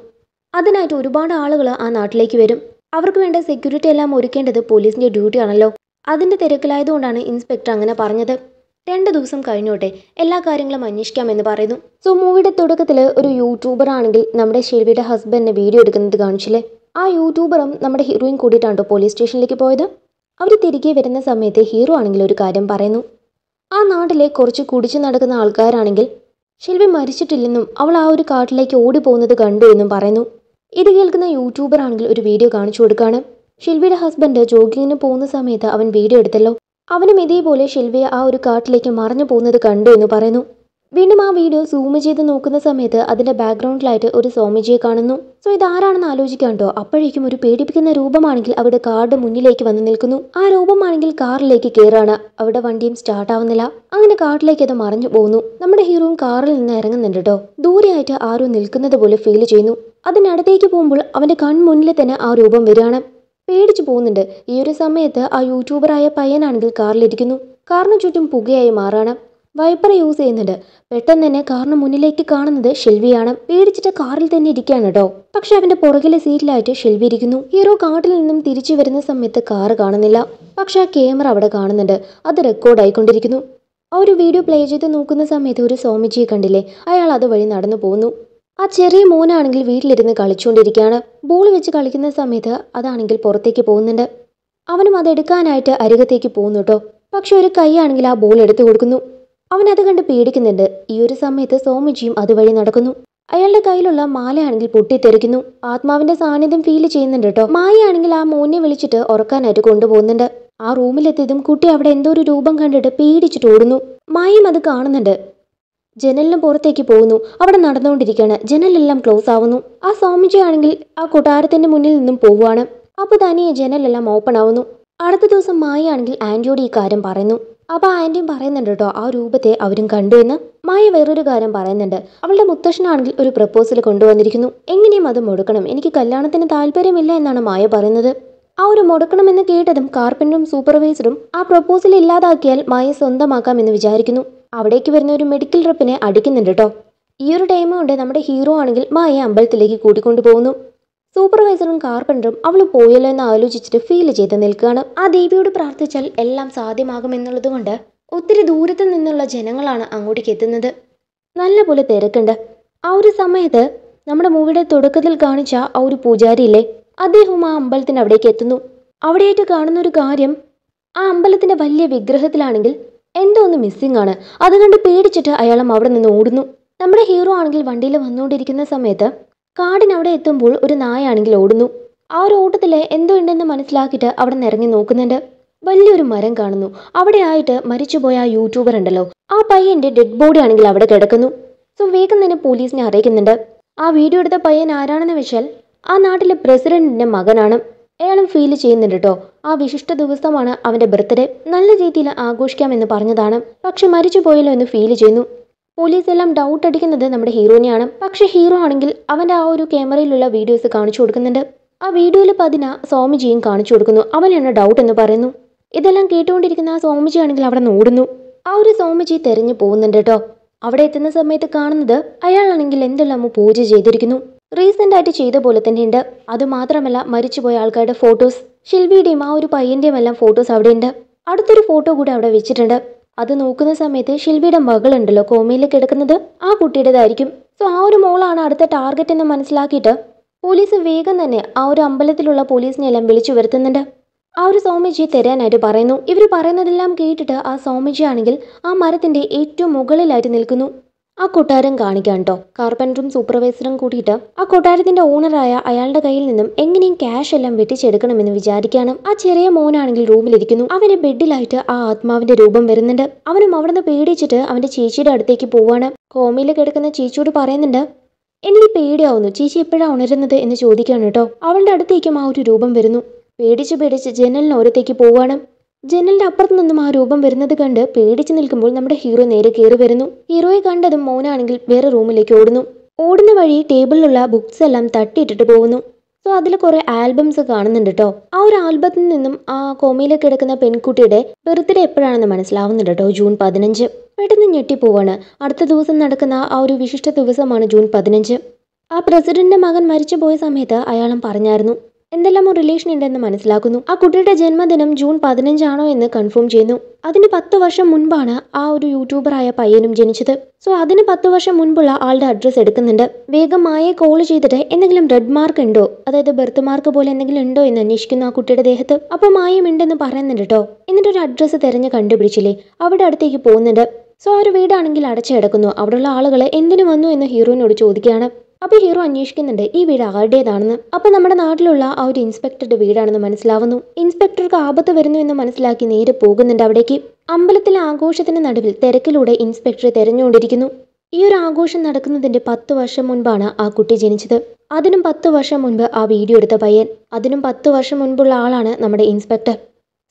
അതിനായിട്ട് ഒരുപാട് ആളുകൾ ആ നാട്ടിലേക്ക് വരും അവർക്ക് വേണ്ട സെക്യൂരിറ്റി എല്ലാം ഒരുക്കേണ്ടത് പോലീസിൻ്റെ ഡ്യൂട്ടിയാണല്ലോ അതിൻ്റെ തിരക്കിലായതുകൊണ്ടാണ് ഇൻസ്പെക്ടർ അങ്ങനെ പറഞ്ഞത് രണ്ട് ദിവസം കഴിഞ്ഞോട്ടെ എല്ലാ കാര്യങ്ങളും അന്വേഷിക്കാമെന്ന് പറയുന്നു സോ മൂവിയുടെ തുടക്കത്തിൽ ഒരു യൂട്യൂബർ ആണെങ്കിൽ നമ്മുടെ ഷെൽവിയുടെ ഹസ്ബൻഡിനെ വീഡിയോ എടുക്കുന്നത് കാണിച്ചില്ലേ ആ യൂട്യൂബറും നമ്മുടെ ഹീറോയും കൂടിയിട്ടാണ്ടോ പോലീസ് സ്റ്റേഷനിലേക്ക് പോയത് അവർ തിരികെ വരുന്ന സമയത്ത് ഹീറോ ആണെങ്കിൽ ഒരു കാര്യം പറയുന്നു ആ നാട്ടിലെ കുറച്ച് കുടിച്ചു നടക്കുന്ന ആൾക്കാരാണെങ്കിൽ ശിൽവി മരിച്ചിട്ടില്ലെന്നും അവൾ ആ ഒരു കാട്ടിലേക്ക് ഓടി പോകുന്നത് കണ്ടു എന്നും പറയുന്നു ഇത് കേൾക്കുന്ന യൂട്യൂബർ ആണെങ്കിൽ ഒരു വീഡിയോ കാണിച്ചു കൊടുക്കുകയാണ് ഷെൽവിയുടെ ഹസ്ബൻഡ് ജോഗിങ്ങിന് പോകുന്ന സമയത്ത് അവൻ വീഡിയോ എടുത്തല്ലോ അവനും ഇതേപോലെ ഷെൽവിയെ ആ ഒരു കാട്ടിലേക്ക് മറഞ്ഞു പോകുന്നത് കണ്ടു എന്ന് പറയുന്നു വീണ്ടും ആ വീഡിയോ സൂം ചെയ്ത് നോക്കുന്ന സമയത്ത് അതിൻ്റെ ബാക്ക്ഗ്രൗണ്ടിലായിട്ട് ഒരു സ്വാമിജിയെ കാണുന്നു സോ ഇതാരാണെന്ന് ആലോചിക്കാണ്ടോ അപ്പോഴേക്കും ഒരു പേടിപ്പിക്കുന്ന രൂപമാണെങ്കിൽ അവിടെ കാർഡ് മുന്നിലേക്ക് വന്ന് നിൽക്കുന്നു ആ രൂപമാണെങ്കിൽ കാറിലേക്ക് കയറാണ് അവിടെ വണ്ടിയും സ്റ്റാർട്ട് ആവുന്നില്ല അങ്ങനെ കാറിലേക്ക് അത് മറഞ്ഞു പോകുന്നു നമ്മുടെ ഹീറോയും കാറിൽ നിന്ന് ഇറങ്ങുന്നുണ്ട് കേട്ടോ ദൂരെയായിട്ട് ആരോ നിൽക്കുന്നത് പോലെ ഫീൽ ചെയ്യുന്നു അതിനടുത്തേക്ക് പോകുമ്പോൾ അവന്റെ കൺമുന്നിൽ തന്നെ ആ രൂപം വരികയാണ് പേടിച്ചു പോകുന്നുണ്ട് ഈ ഒരു സമയത്ത് ആ യൂട്യൂബറായ പയ്യനാണെങ്കിൽ കാറിലിരിക്കുന്നു കാറിന് ചുറ്റും പുകയായി മാറാണ് വൈപ്പർ യൂസ് ചെയ്യുന്നുണ്ട് പെട്ടെന്ന് തന്നെ കാറിന് മുന്നിലേക്ക് കാണുന്നത് ഷെൽവിയാണ് പേടിച്ചിട്ട് കാറിൽ തന്നെ ഇരിക്കുകയാണ് കേട്ടോ പക്ഷെ അവന്റെ പുറകിലെ സീറ്റിലായിട്ട് ഷെൽവി ഇരിക്കുന്നു ഹീറോ കാട്ടിൽ നിന്നും തിരിച്ചു വരുന്ന സമയത്ത് കാറ് കാണുന്നില്ല പക്ഷെ ആ ക്യാമറ അവിടെ കാണുന്നുണ്ട് അത് റെക്കോർഡായിക്കൊണ്ടിരിക്കുന്നു ആ ഒരു വീഡിയോ പ്ലേ ചെയ്ത് നോക്കുന്ന സമയത്ത് ഒരു സ്വാമിജിയെ കണ്ടില്ലേ അയാൾ അതുവഴി നടന്നു പോകുന്നു ആ ചെറിയ മോനാണെങ്കിൽ വീട്ടിലിരുന്ന് കളിച്ചുകൊണ്ടിരിക്കുകയാണ് ബോൾ വെച്ച് കളിക്കുന്ന സമയത്ത് അതാണെങ്കിൽ പുറത്തേക്ക് പോകുന്നുണ്ട് അവനും അതെടുക്കാനായിട്ട് അരികത്തേക്ക് പോകുന്നു കേട്ടോ പക്ഷെ ഒരു കൈയാണെങ്കിൽ ആ ബോൾ എടുത്തു കൊടുക്കുന്നു അവൻ അത് കണ്ട് പേടിക്കുന്നുണ്ട് ഈ ഒരു സമയത്ത് സോമിജിയും അതുവഴി നടക്കുന്നു അയാളുടെ കയ്യിലുള്ള മാലയാണെങ്കിൽ പൊട്ടിത്തെറിക്കുന്നു ആത്മാവിന്റെ സാന്നിധ്യം ഫീൽ ചെയ്യുന്നുണ്ട് കേട്ടോ മായയാണെങ്കിൽ ആ മോനെ വിളിച്ചിട്ട് ഉറക്കാനായിട്ട് കൊണ്ടുപോകുന്നുണ്ട് ആ റൂമിലെത്തിയതും കുട്ടി അവിടെ എന്തോ ഒരു രൂപം കണ്ടിട്ട് പേടിച്ചിട്ട് ഓടുന്നു മായയും അത് കാണുന്നുണ്ട് ജനലിന് പുറത്തേക്ക് പോകുന്നു അവിടെ നടന്നുകൊണ്ടിരിക്കുകയാണ് ജനലെല്ലാം ക്ലോസ് ആവുന്നു ആ സ്വാമിജി ആണെങ്കിൽ ആ കൊട്ടാരത്തിന്റെ മുന്നിൽ നിന്നും പോവുകയാണ് അപ്പോൾ തനിയെ ജനലെല്ലാം ഓപ്പൺ ആവുന്നു അടുത്ത ദിവസം മായയാണെങ്കിൽ ആന്റിയോട് ഈ കാര്യം പറയുന്നു അപ്പോൾ ആൻറ്റിയും പറയുന്നുണ്ട് കേട്ടോ ആ രൂപത്തെ അവരും കണ്ടു എന്ന് മായ വേറൊരു കാര്യം പറയുന്നുണ്ട് അവളുടെ മുത്തശ്ശനാണെങ്കിൽ ഒരു പ്രപ്പോസൽ കൊണ്ടുവന്നിരിക്കുന്നു എങ്ങനെയും അത് മുടക്കണം എനിക്ക് കല്യാണത്തിന് താല്പര്യമില്ല എന്നാണ് മായ പറയുന്നത് ആ ഒരു മുടക്കണമെന്ന് കേട്ടതും കാർപ്പൻ്ററും സൂപ്പർവൈസറും ആ പ്രപ്പോസൽ ഇല്ലാതാക്കിയാൽ മായ സ്വന്തമാക്കാമെന്ന് വിചാരിക്കുന്നു അവിടേക്ക് വരുന്ന ഒരു മെഡിക്കൽ റെപ്പിനെ അടിക്കുന്നുണ്ട് കേട്ടോ ഈ ഒരു ടൈം കൊണ്ട് നമ്മുടെ ഹീറോ ആണെങ്കിൽ മായ അമ്പലത്തിലേക്ക് കൂട്ടിക്കൊണ്ടു പോകുന്നു സൂപ്പർവൈസറും കാർപ്പൻറ്ററും അവൾ പോയല്ലോ എന്ന് ആലോചിച്ചിട്ട് ഫീൽ ചെയ്ത് നിൽക്കുകയാണ് ആ ദേവിയോട് പ്രാർത്ഥിച്ചാൽ എല്ലാം സാധ്യമാകുമെന്നുള്ളത് കൊണ്ട് ഒത്തിരി ദൂരത്തു നിന്നുള്ള ജനങ്ങളാണ് അങ്ങോട്ടേക്ക് എത്തുന്നത് നല്ലപോലെ തിരക്കുണ്ട് ആ ഒരു സമയത്ത് നമ്മുടെ മൂവിയുടെ തുടക്കത്തിൽ കാണിച്ച ആ ഒരു പൂജാരിയില്ലേ അദ്ദേഹം ആ അമ്പലത്തിന് അവിടേക്ക് എത്തുന്നു അവിടെയായിട്ട് കാണുന്ന ഒരു കാര്യം ആ അമ്പലത്തിന്റെ വലിയ വിഗ്രഹത്തിലാണെങ്കിൽ എന്തോ ഒന്ന് മിസ്സിംഗ് ആണ് അതുകൊണ്ട് പേടിച്ചിട്ട് അയാളും അവിടെ നിന്ന് ഓടുന്നു നമ്മുടെ ഹീറോ ആണെങ്കിൽ വണ്ടിയിൽ വന്നുകൊണ്ടിരിക്കുന്ന സമയത്ത് കാടിനവിടെ എത്തുമ്പോൾ ഒരു നായാണെങ്കിൽ ഓടുന്നു ആ ഒരു ഓട്ടത്തിൽ എന്തോ ഉണ്ടെന്ന് മനസ്സിലാക്കിയിട്ട് അവിടെ നിറഞ്ഞു നോക്കുന്നുണ്ട് വലിയൊരു മരം കാണുന്നു അവിടെ ആയിട്ട് മരിച്ചുപോയ ആ യൂട്യൂബർ ഉണ്ടല്ലോ ആ പയ്യന്റെ ഡെഡ് ബോഡി ആണെങ്കിൽ അവിടെ കിടക്കുന്നു സോ വേഗം തന്നെ പോലീസിനെ അറിയിക്കുന്നുണ്ട് ആ വീഡിയോ എടുത്ത പയ്യൻ ആരാണെന്ന് വെച്ചാൽ ആ നാട്ടിലെ പ്രസിഡന്റിന്റെ മകനാണ് അയാളും ഫീൽ ചെയ്യുന്നുണ്ട് കേട്ടോ ആ വിശിഷ്ട ദിവസമാണ് അവന്റെ ബർത്ത്ഡേ നല്ല രീതിയിൽ ആഘോഷിക്കാം എന്ന് പറഞ്ഞതാണ് പക്ഷെ മരിച്ചു പോയല്ലോ എന്ന് ഫീൽ ചെയ്യുന്നു പോലീസ് എല്ലാം ഡൗട്ട് അടിക്കുന്നത് നമ്മുടെ ഹീറോനെയാണ് പക്ഷെ ഹീറോ ആണെങ്കിൽ അവൻ്റെ ആ ഒരു ക്യാമറയിലുള്ള വീഡിയോസ് കാണിച്ചു കൊടുക്കുന്നുണ്ട് ആ വീഡിയോയിൽ പതിന സ്വാമിജിയും കാണിച്ചു കൊടുക്കുന്നു അവനാണ് ഡൗട്ട് എന്ന് പറയുന്നു ഇതെല്ലാം കേട്ടുകൊണ്ടിരിക്കുന്ന ആ സോമിജി ആണെങ്കിൽ അവിടെ നിന്ന് ഓടുന്നു ആ ഒരു സോമിജി തെരഞ്ഞു പോകുന്നുണ്ട് കേട്ടോ അവിടെ എത്തുന്ന സമയത്ത് കാണുന്നത് അയാളാണെങ്കിൽ എന്തെല്ലാം പൂജ ചെയ്തിരിക്കുന്നു റീസെൻ്റ് ആയിട്ട് ചെയ്ത പോലെ തന്നെ ഉണ്ട് അതുമാത്രമല്ല മരിച്ചുപോയ ആൾക്കാരുടെ ഫോട്ടോസ് ഷിൽവിയുടെയും ആ ഒരു പയ്യൻ്റെയും എല്ലാം ഫോട്ടോസ് അവിടെ ഉണ്ട് അടുത്തൊരു ഫോട്ടോ കൂടെ അവിടെ വെച്ചിട്ടുണ്ട് അത് നോക്കുന്ന സമയത്ത് മകൾ മകളുണ്ടല്ലോ കോമയിൽ കിടക്കുന്നത് ആ കുട്ടിയുടേതായിരിക്കും സോ ആ ഒരു മോളാണ് അടുത്ത ടാർഗറ്റ് എന്ന് മനസ്സിലാക്കിയിട്ട് പോലീസ് വേഗം തന്നെ ആ ഒരു അമ്പലത്തിലുള്ള പോലീസിനെ എല്ലാം വിളിച്ചു വരുത്തുന്നുണ്ട് ആ ഒരു സൗമ്യജിയെ തരാനായിട്ട് പറയുന്നു ഇവർ പറയുന്നതെല്ലാം കേട്ടിട്ട് ആ സൗമ്യജി ആണെങ്കിൽ ആ മരത്തിൻ്റെ ഏറ്റവും മുകളിലായിട്ട് നിൽക്കുന്നു ആ കൊട്ടാരം കാണിക്കാം കേട്ടോ കാർപ്പൻറ്ററും സൂപ്പർവൈസറും കൂടിയിട്ട് ആ കൊട്ടാരത്തിന്റെ ഓണറായ അയാളുടെ കയ്യിൽ നിന്നും എങ്ങനെയും ക്യാഷ് എല്ലാം വെട്ടിച്ചെടുക്കണമെന്ന് വിചാരിക്കാനും ആ ചെറിയ മോനാണെങ്കിൽ റൂമിലിരിക്കുന്നു അവന്റെ ബെഡിലായിട്ട് ആ ആത്മാവിന്റെ രൂപം വരുന്നുണ്ട് അവനും അവിടുന്ന് പേടിച്ചിട്ട് അവന്റെ ചേച്ചിയുടെ അടുത്തേക്ക് പോവാണ് കോമയിൽ കിടക്കുന്ന ചേച്ചിയോട് പറയുന്നുണ്ട് എനിക്ക് പേടിയാവുന്നു ചേച്ചി എപ്പോഴാണ് ഉണരുന്നത് എന്ന് ചോദിക്കാണ് കേട്ടോ അവളുടെ അടുത്തേക്കും ആ ഒരു രൂപം വരുന്നു പേടിച്ച് പേടിച്ച് ജനലിന് ഓരത്തേക്ക് പോവാണ് ജനലിന്റെ അപ്പുറത്തു നിന്നും ആ രൂപം വരുന്നത് കണ്ട് പേടിച്ചു നിൽക്കുമ്പോൾ നമ്മുടെ ഹീറോ നേരെ കയറി വരുന്നു ഹീറോയെ കണ്ടതും മോനാണെങ്കിൽ വേറെ റൂമിലേക്ക് ഓടുന്നു ഓടുന്ന വഴി ടേബിളിലുള്ള ബുക്സ് എല്ലാം തട്ടിയിട്ടിട്ട് പോകുന്നു സോ അതിൽ കുറെ ആൽബംസ് കാണുന്നുണ്ട് കേട്ടോ ആ ഒരു ആൽബത്തിൽ നിന്നും ആ കോമയിലേക്ക് കിടക്കുന്ന പെൺകുട്ടിയുടെ ബർത്ത്ഡേ എപ്പോഴാണെന്ന് മനസ്സിലാവുന്നുണ്ട് കേട്ടോ ജൂൺ പതിനഞ്ച് പെട്ടെന്ന് ഞെട്ടിപ്പോവാണ് അടുത്ത ദിവസം നടക്കുന്ന ആ ഒരു വിശിഷ്ട ദിവസമാണ് ജൂൺ പതിനഞ്ച് ആ പ്രസിഡന്റിന്റെ മകൻ മരിച്ചു പോയ സമയത്ത് അയാളും പറഞ്ഞായിരുന്നു എന്തെല്ലാം ഒരു റിലേഷൻ ഉണ്ടെന്ന് മനസ്സിലാക്കുന്നു ആ കുട്ടിയുടെ ജന്മദിനം ജൂൺ പതിനഞ്ചാണോ എന്ന് കൺഫേം ചെയ്യുന്നു അതിന് പത്ത് വർഷം മുൻപാണ് ആ ഒരു യൂട്യൂബറായ പയ്യനും ജനിച്ചത് സോ അതിന് പത്ത് വർഷം മുൻപുള്ള ആളുടെ അഡ്രസ്സ് എടുക്കുന്നുണ്ട് വേഗം മായെ കോൾ ചെയ്തിട്ട് എന്തെങ്കിലും റെഡ് മാർക്ക് ഉണ്ടോ അതായത് ബർത്ത് മാർക്ക് പോലെ എന്തെങ്കിലും ഉണ്ടോ എന്ന് അന്വേഷിക്കുന്നു ആ കുട്ടിയുടെ ദേഹത്ത് അപ്പോൾ മായം ഉണ്ടെന്ന് പറയുന്നുണ്ട് കേട്ടോ എന്നിട്ട് ഒരു അഡ്രസ്സ് തിരഞ്ഞ് കണ്ടുപിടിച്ചില്ലേ അവിടെ അടുത്തേക്ക് പോകുന്നുണ്ട് സോ ആ ഒരു വീടാണെങ്കിൽ അടച്ചു കിടക്കുന്നു അവിടെയുള്ള ആളുകൾ എന്തിനു വന്നു എന്ന് ഹീറോയിനോട് ചോദിക്കുകയാണ് അപ്പോൾ ഹീറോ അന്വേഷിക്കുന്നുണ്ട് ഈ വീട് ആരുടേതാണെന്ന് അപ്പോൾ നമ്മുടെ നാട്ടിലുള്ള ആ ഒരു ഇൻസ്പെക്ടറുടെ വീടാണെന്ന് മനസ്സിലാവുന്നു ഇൻസ്പെക്ടർക്ക് ആപത്ത് വരുന്നു എന്ന് മനസ്സിലാക്കി നേരെ പോകുന്നുണ്ട് അവിടേക്ക് അമ്പലത്തിലെ ആഘോഷത്തിന്റെ നടുവിൽ തിരക്കിലൂടെ ഇൻസ്പെക്ടർ തെരഞ്ഞുകൊണ്ടിരിക്കുന്നു ഈ ഒരു ആഘോഷം നടക്കുന്നതിന്റെ പത്ത് വർഷം മുൻപാണ് ആ കുട്ടി ജനിച്ചത് അതിനും പത്ത് വർഷം മുൻപ് ആ വീഡിയോ എടുത്ത പയ്യൻ അതിനും പത്ത് വർഷം മുൻപുള്ള ആളാണ് നമ്മുടെ ഇൻസ്പെക്ടർ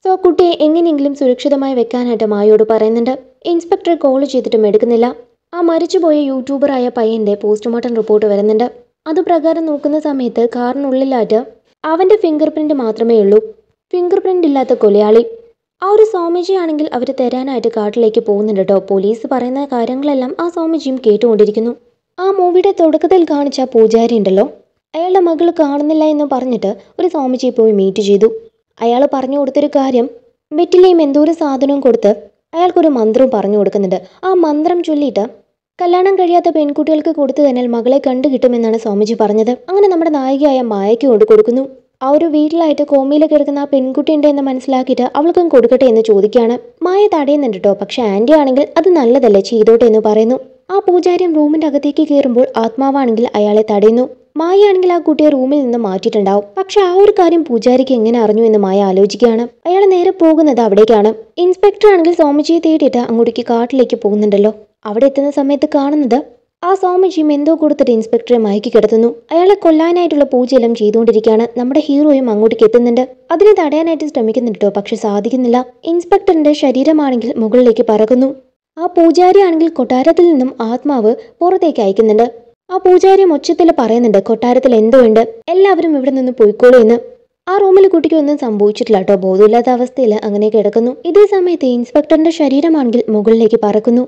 സോ കുട്ടിയെ എങ്ങനെയെങ്കിലും സുരക്ഷിതമായി വെക്കാനായിട്ട് മായോട് പറയുന്നുണ്ട് ഇൻസ്പെക്ടർ കോൾ ചെയ്തിട്ടും എടുക്കുന്നില്ല ആ മരിച്ചുപോയ യൂട്യൂബറായ പയ്യൻ്റെ പോസ്റ്റ്മോർട്ടം റിപ്പോർട്ട് വരുന്നുണ്ട് അതുപ്രകാരം നോക്കുന്ന സമയത്ത് കാറിനുള്ളിലായിട്ട് അവൻ്റെ ഫിംഗർ പ്രിൻ്റ് മാത്രമേ ഉള്ളൂ ഫിംഗർ പ്രിൻ്റ് ഇല്ലാത്ത കൊലയാളി ആ ഒരു സൗമ്യജിയാണെങ്കിൽ അവർ തരാനായിട്ട് കാട്ടിലേക്ക് പോകുന്നുണ്ട് കേട്ടോ പോലീസ് പറയുന്ന കാര്യങ്ങളെല്ലാം ആ സ്വാമിജിയും കേട്ടുകൊണ്ടിരിക്കുന്നു ആ മൂവിയുടെ തുടക്കത്തിൽ കാണിച്ച പൂജാരി ഉണ്ടല്ലോ അയാളുടെ മകൾ കാണുന്നില്ല എന്ന് പറഞ്ഞിട്ട് ഒരു സ്വാമിജിയെ പോയി മീറ്റ് ചെയ്തു അയാൾ പറഞ്ഞു കൊടുത്തൊരു കാര്യം വെറ്റിലെയും എന്തോ ഒരു സാധനവും കൊടുത്ത് അയാൾക്കൊരു മന്ത്രവും പറഞ്ഞു കൊടുക്കുന്നുണ്ട് ആ മന്ത്രം ചൊല്ലിയിട്ട് കല്യാണം കഴിയാത്ത പെൺകുട്ടികൾക്ക് കൊടുത്തു തന്നാൽ മകളെ കണ്ടു കിട്ടുമെന്നാണ് സ്വാമിജി പറഞ്ഞത് അങ്ങനെ നമ്മുടെ നായികയായ മായയ്ക്ക് കൊണ്ട് കൊടുക്കുന്നു ആ ഒരു വീട്ടിലായിട്ട് കോമയിൽ കിടക്കുന്ന ആ പെൺകുട്ടി എന്ന് മനസ്സിലാക്കിയിട്ട് അവൾക്കും കൊടുക്കട്ടെ എന്ന് ചോദിക്കുകയാണ് മായ തടയുന്നുണ്ട് കേട്ടോ പക്ഷെ ആൻറ്റി ആണെങ്കിൽ അത് നല്ലതല്ലേ ചെയ്തോട്ടെ എന്ന് പറയുന്നു ആ പൂജാരിയും റൂമിൻ്റെ അകത്തേക്ക് കയറുമ്പോൾ ആത്മാവാണെങ്കിൽ അയാളെ തടയുന്നു മായയാണെങ്കിൽ ആ കുട്ടിയെ റൂമിൽ നിന്ന് മാറ്റിയിട്ടുണ്ടാവും പക്ഷെ ആ ഒരു കാര്യം പൂജാരിക്ക് എങ്ങനെ അറിഞ്ഞു എന്ന് മായ ആലോചിക്കുകയാണ് അയാൾ നേരെ പോകുന്നത് അവിടേക്കാണ് ഇൻസ്പെക്ടർ ആണെങ്കിൽ സോമജിയെ തേടിയിട്ട് അങ്ങോട്ടേക്ക് കാട്ടിലേക്ക് പോകുന്നുണ്ടല്ലോ അവിടെ എത്തുന്ന സമയത്ത് കാണുന്നത് ആ സ്വാമിജിയും എന്തോ കൊടുത്തിട്ട് ഇൻസ്പെക്ടറെ മയക്കി കിടത്തുന്നു അയാളെ കൊല്ലാനായിട്ടുള്ള പൂജയെല്ലാം ചെയ്തുകൊണ്ടിരിക്കുകയാണ് നമ്മുടെ ഹീറോയും അങ്ങോട്ടേക്ക് എത്തുന്നുണ്ട് അതിനെ തടയാനായിട്ട് ശ്രമിക്കുന്നുണ്ടോ പക്ഷെ സാധിക്കുന്നില്ല ഇൻസ്പെക്ടറിന്റെ ശരീരമാണെങ്കിൽ മുകളിലേക്ക് പറക്കുന്നു ആ പൂജാരി ആണെങ്കിൽ കൊട്ടാരത്തിൽ നിന്നും ആത്മാവ് പുറത്തേക്ക് അയക്കുന്നുണ്ട് ആ പൂജാരി മൊച്ചത്തിൽ പറയുന്നുണ്ട് കൊട്ടാരത്തിൽ എന്തോ ഉണ്ട് എല്ലാവരും ഇവിടെ നിന്ന് പോയിക്കോളൂ എന്ന് ആ റൂമിൽ കുട്ടിക്ക് ഒന്നും സംഭവിച്ചിട്ടില്ല കേട്ടോ ബോധമില്ലാത്ത അവസ്ഥയിൽ അങ്ങനെ കിടക്കുന്നു ഇതേ സമയത്ത് ഇൻസ്പെക്ടറിന്റെ ശരീരമാണെങ്കിൽ മുകളിലേക്ക് പറക്കുന്നു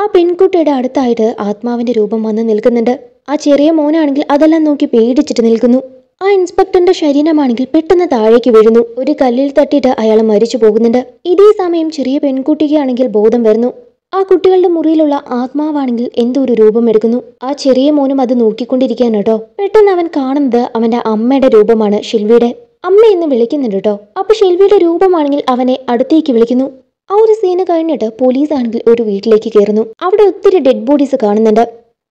ആ പെൺകുട്ടിയുടെ അടുത്തായിട്ട് ആത്മാവിന്റെ രൂപം വന്ന് നിൽക്കുന്നുണ്ട് ആ ചെറിയ മോനാണെങ്കിൽ അതെല്ലാം നോക്കി പേടിച്ചിട്ട് നിൽക്കുന്നു ആ ഇൻസ്പെക്ടറിന്റെ ശരീരമാണെങ്കിൽ പെട്ടെന്ന് താഴേക്ക് വീഴുന്നു ഒരു കല്ലിൽ തട്ടിയിട്ട് അയാൾ മരിച്ചു പോകുന്നുണ്ട് ഇതേ സമയം ചെറിയ പെൺകുട്ടിക്കാണെങ്കിൽ ബോധം വരുന്നു ആ കുട്ടികളുടെ മുറിയിലുള്ള ആത്മാവാണെങ്കിൽ എന്തോ ഒരു രൂപം എടുക്കുന്നു ആ ചെറിയ മോനും അത് നോക്കിക്കൊണ്ടിരിക്കുകയാണ് കേട്ടോ പെട്ടെന്ന് അവൻ കാണുന്നത് അവന്റെ അമ്മയുടെ രൂപമാണ് ഷിൽവിയുടെ അമ്മ എന്ന് വിളിക്കുന്നുണ്ട് കേട്ടോ അപ്പൊ ഷിൽവിയുടെ രൂപമാണെങ്കിൽ അവനെ അടുത്തേക്ക് വിളിക്കുന്നു ആ ഒരു സീന് കഴിഞ്ഞിട്ട് പോലീസ് ആണെങ്കിൽ ഒരു വീട്ടിലേക്ക് കയറുന്നു അവിടെ ഒത്തിരി ഡെഡ് ബോഡീസ് കാണുന്നുണ്ട്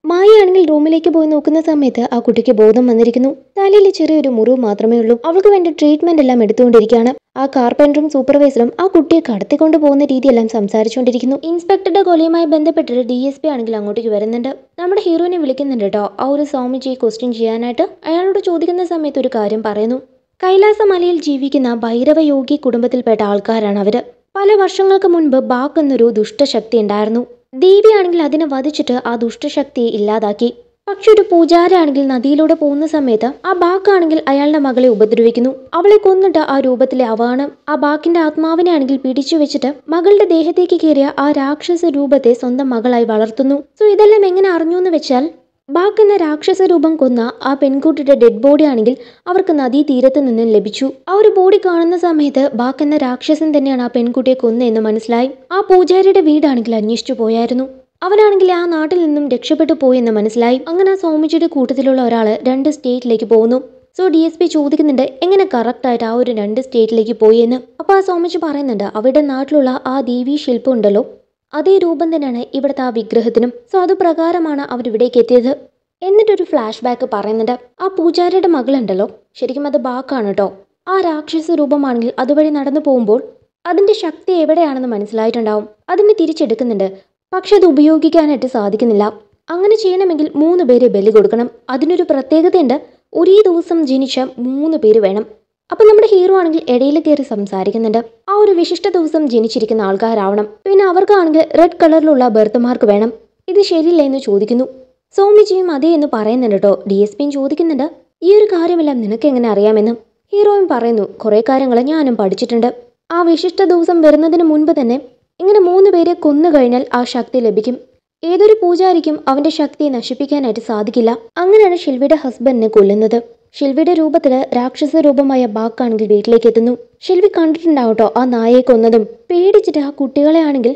മായയാണെങ്കിൽ റൂമിലേക്ക് പോയി നോക്കുന്ന സമയത്ത് ആ കുട്ടിക്ക് ബോധം വന്നിരിക്കുന്നു തലയിൽ ചെറിയൊരു മുറിവ് മാത്രമേ ഉള്ളൂ അവൾക്ക് വേണ്ട ട്രീറ്റ്മെന്റ് എല്ലാം എടുത്തുകൊണ്ടിരിക്കുകയാണ് ആ കാർപ്പൻറ്ററും സൂപ്പർവൈസറും ആ കുട്ടിയെ കടത്തിക്കൊണ്ട് പോകുന്ന രീതിയെല്ലാം സംസാരിച്ചുകൊണ്ടിരിക്കുന്നു ഇൻസ്പെക്ടറുടെ കൊലയുമായി ബന്ധപ്പെട്ടിട്ട് ഡി എസ് പി ആണെങ്കിൽ അങ്ങോട്ടേക്ക് വരുന്നുണ്ട് നമ്മുടെ ഹീറോയിനെ വിളിക്കുന്നുണ്ട് കേട്ടോ ആ ഒരു സ്വാമിജിയെ ക്വസ്റ്റ്യൻ ചെയ്യാനായിട്ട് അയാളോട് ചോദിക്കുന്ന സമയത്ത് ഒരു കാര്യം പറയുന്നു കൈലാസമലയിൽ ജീവിക്കുന്ന ഭൈരവ യോഗി കുടുംബത്തിൽപ്പെട്ട ആൾക്കാരാണ് അവർ പല വർഷങ്ങൾക്ക് മുൻപ് ബാക്ക് എന്നൊരു ദുഷ്ടശക്തി ഉണ്ടായിരുന്നു ദേവിയാണെങ്കിൽ അതിനെ വധിച്ചിട്ട് ആ ദുഷ്ടശക്തിയെ ഇല്ലാതാക്കി പക്ഷെ ഒരു ആണെങ്കിൽ നദിയിലൂടെ പോകുന്ന സമയത്ത് ആ ബാക്കാണെങ്കിൽ അയാളുടെ മകളെ ഉപദ്രവിക്കുന്നു അവളെ കൊന്നിട്ട് ആ രൂപത്തിലെ അവാണ് ആ ബാക്കിന്റെ ആത്മാവിനെ ആണെങ്കിൽ പിടിച്ചു വെച്ചിട്ട് മകളുടെ ദേഹത്തേക്ക് കയറിയ ആ രാക്ഷസ രൂപത്തെ സ്വന്തം മകളായി വളർത്തുന്നു സോ ഇതെല്ലാം എങ്ങനെ അറിഞ്ഞു എന്ന് വെച്ചാൽ ബാക്ക് എന്ന രാക്ഷസ രൂപം കൊന്ന ആ പെൺകുട്ടിയുടെ ഡെഡ് ബോഡി ആണെങ്കിൽ അവർക്ക് നദീ തീരത്ത് നിന്നും ലഭിച്ചു ആ ഒരു ബോഡി കാണുന്ന സമയത്ത് ബാക്ക് എന്ന രാക്ഷസൻ തന്നെയാണ് ആ പെൺകുട്ടിയെ കൊന്നതെന്ന് മനസ്സിലായി ആ പൂജാരിയുടെ വീടാണെങ്കിൽ അന്വേഷിച്ചു പോയായിരുന്നു അവനാണെങ്കിൽ ആ നാട്ടിൽ നിന്നും രക്ഷപ്പെട്ടു പോയെന്ന് മനസ്സിലായി അങ്ങനെ ആ സ്വാമിജിയുടെ കൂട്ടത്തിലുള്ള ഒരാൾ രണ്ട് സ്റ്റേറ്റിലേക്ക് പോകുന്നു സോ ഡി എസ് പി ചോദിക്കുന്നുണ്ട് എങ്ങനെ കറക്റ്റായിട്ട് ആ ഒരു രണ്ട് സ്റ്റേറ്റിലേക്ക് പോയി എന്ന് അപ്പോൾ ആ സ്വാമിജി പറയുന്നുണ്ട് അവരുടെ നാട്ടിലുള്ള ആ ദേവി ശില്പം ഉണ്ടല്ലോ അതേ രൂപം തന്നെയാണ് ഇവിടുത്തെ ആ വിഗ്രഹത്തിനും സോ അതുപ്രകാരമാണ് അവരിവിടേക്ക് എത്തിയത് എന്നിട്ടൊരു ഫ്ലാഷ് ബാക്ക് പറയുന്നുണ്ട് ആ പൂജാരിയുടെ മകളുണ്ടല്ലോ ശരിക്കും അത് ബാക്കാണ് കേട്ടോ ആ രാക്ഷസ രൂപമാണെങ്കിൽ അതുവഴി നടന്നു പോകുമ്പോൾ അതിന്റെ ശക്തി എവിടെയാണെന്ന് മനസ്സിലായിട്ടുണ്ടാവും അതിനെ തിരിച്ചെടുക്കുന്നുണ്ട് പക്ഷെ അത് ഉപയോഗിക്കാനായിട്ട് സാധിക്കുന്നില്ല അങ്ങനെ ചെയ്യണമെങ്കിൽ മൂന്ന് പേര് ബലി കൊടുക്കണം അതിനൊരു പ്രത്യേകതയുണ്ട് ഒരേ ദിവസം ജനിച്ച മൂന്ന് പേര് വേണം അപ്പൊ നമ്മുടെ ഹീറോ ആണെങ്കിൽ ഇടയിൽ കയറി സംസാരിക്കുന്നുണ്ട് ആ ഒരു വിശിഷ്ട ദിവസം ജനിച്ചിരിക്കുന്ന ആൾക്കാരാവണം പിന്നെ അവർക്കാണെങ്കിൽ റെഡ് കളറിലുള്ള ബർത്ത് മാർക്ക് വേണം ഇത് ശരിയില്ല എന്ന് ചോദിക്കുന്നു സോമിജിയും അതേ എന്ന് പറയുന്നുണ്ട് കേട്ടോ ഡി എസ് പിയും ചോദിക്കുന്നുണ്ട് ഈ ഒരു കാര്യമെല്ലാം നിനക്ക് എങ്ങനെ അറിയാമെന്നും ഹീറോയും പറയുന്നു കുറേ കാര്യങ്ങൾ ഞാനും പഠിച്ചിട്ടുണ്ട് ആ വിശിഷ്ട ദിവസം വരുന്നതിന് മുൻപ് തന്നെ ഇങ്ങനെ മൂന്ന് പേരെ കൊന്നു കഴിഞ്ഞാൽ ആ ശക്തി ലഭിക്കും ഏതൊരു പൂജാരിക്കും അവന്റെ ശക്തിയെ നശിപ്പിക്കാനായിട്ട് സാധിക്കില്ല അങ്ങനെയാണ് ഷിൽവിയുടെ ഹസ്ബൻഡിനെ കൊല്ലുന്നത് ഷെൽവിയുടെ രൂപത്തില് രാക്ഷസ രൂപമായ ബാക്കാണെങ്കിൽ വീട്ടിലേക്ക് എത്തുന്നു ഷെൽവി കണ്ടിട്ടുണ്ടാവട്ടോ ആ നായയെ കൊന്നതും പേടിച്ചിട്ട് ആ കുട്ടികളെ ആണെങ്കിൽ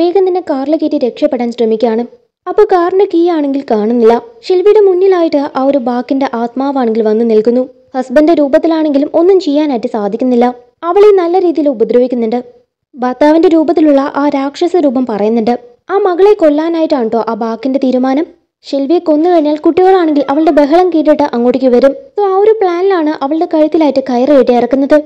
വേഗം തന്നെ കാറിലെ കയറ്റി രക്ഷപ്പെടാൻ ശ്രമിക്കുകയാണ് അപ്പോൾ കാറിന്റെ കീ ആണെങ്കിൽ കാണുന്നില്ല ഷെൽവിയുടെ മുന്നിലായിട്ട് ആ ഒരു ബാക്കിന്റെ ആത്മാവാണെങ്കിൽ വന്ന് നിൽക്കുന്നു ഹസ്ബൻഡിന്റെ രൂപത്തിലാണെങ്കിലും ഒന്നും ചെയ്യാനായിട്ട് സാധിക്കുന്നില്ല അവളെ നല്ല രീതിയിൽ ഉപദ്രവിക്കുന്നുണ്ട് ഭർത്താവിന്റെ രൂപത്തിലുള്ള ആ രാക്ഷസ രൂപം പറയുന്നുണ്ട് ആ മകളെ കൊല്ലാനായിട്ടാണ് കേട്ടോ ആ ബാക്കിന്റെ തീരുമാനം ഷെൽവിയെ കൊന്നു കഴിഞ്ഞാൽ കുട്ടികളാണെങ്കിൽ അവളുടെ ബഹളം കേട്ടിട്ട് അങ്ങോട്ടേക്ക് വരും സോ ആ ഒരു പ്ലാനിലാണ് അവളുടെ കഴുത്തിലായിട്ട് കയറ് കെട്ടി ഇറക്കുന്നത്